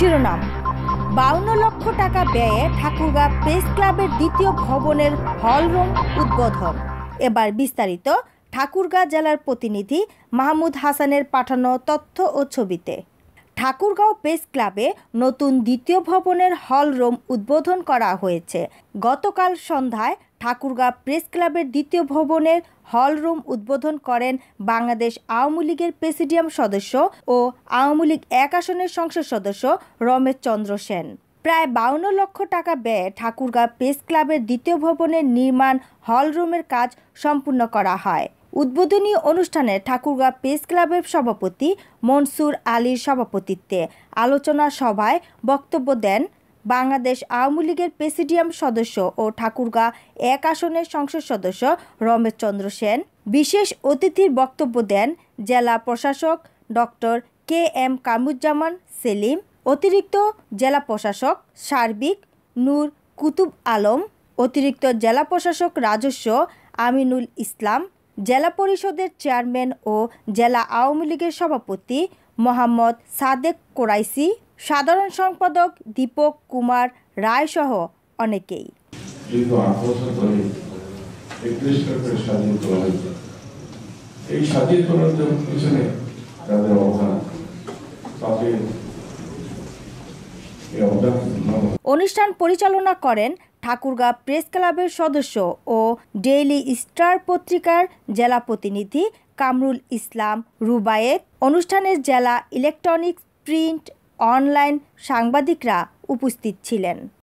শিরোনাম বাউন্ন লক্ষ টাকা ব্যয়ে ঠাকুরগা প্রেস ক্লাবের দ্বিতীয় ভবনের হলরুম উদ্বোধন এবার বিস্তারিত ঠাকুরগা জেলার প্রতিনিধি মাহমুদ হাসানের পাঠানো তথ্য ও ছবিতে ঠাকুরগাঁও প্রেস ক্লাবে নতুন দ্বিতীয় ভবনের হল রুম উদ্বোধন করা হয়েছে গতকাল সন্ধ্যায় ঠাকুরগাঁও প্রেস ক্লাবের দ্বিতীয় ভবনের হল রুম উদ্বোধন করেন বাংলাদেশ আওয়ামী লীগের প্রেসিডিয়াম সদস্য ও আওয়ামী লীগ এক আসনের সংসদ সদস্য রমেশ চন্দ্র সেন প্রায় বাউন্ন লক্ষ টাকা ব্যয়ে ঠাকুরগাঁও প্রেস ক্লাবের দ্বিতীয় ভবনের নির্মাণ হলরুমের কাজ সম্পূর্ণ করা হয় উদ্বোধনী অনুষ্ঠানে ঠাকুরগাঁ প্রেস ক্লাবের সভাপতি মনসুর আলীর সভাপতিত্বে আলোচনা সভায় বক্তব্য দেন বাংলাদেশ আওয়ামী লীগের প্রেসিডিয়াম সদস্য ও ঠাকুরগাঁ এক আসনের সংসদ সদস্য রমেশ চন্দ্র সেন বিশেষ অতিথির বক্তব্য দেন জেলা প্রশাসক doctor K M Kamuzzaman Selim অতিরিক্ত জেলা প্রশাসক সার্বিক নূর কুতুব আলম অতিরিক্ত জেলা প্রশাসক রাজস্ব আমিনুল ইসলাম জেলা পরিষদের চেয়ারম্যান ও জেলা আওয়ামী লীগের সভাপতি মোহাম্মদ সাদেক কোরাইসি সাধারণ সম্পাদক দীপক কুমার রায় সহ অনেকেই এই পিছনে তাদের অবদান তাদের অনুষ্ঠান পরিচালনা করেন ঠাকুরগাঁ প্রেস ক্লাবের সদস্য ও ডেইলি স্টার পত্রিকার জেলা প্রতিনিধি কামরুল ইসলাম রুবায়েত অনুষ্ঠানের জেলা ইলেকট্রনিক্স প্রিন্ট অনলাইন সাংবাদিকরা উপস্থিত ছিলেন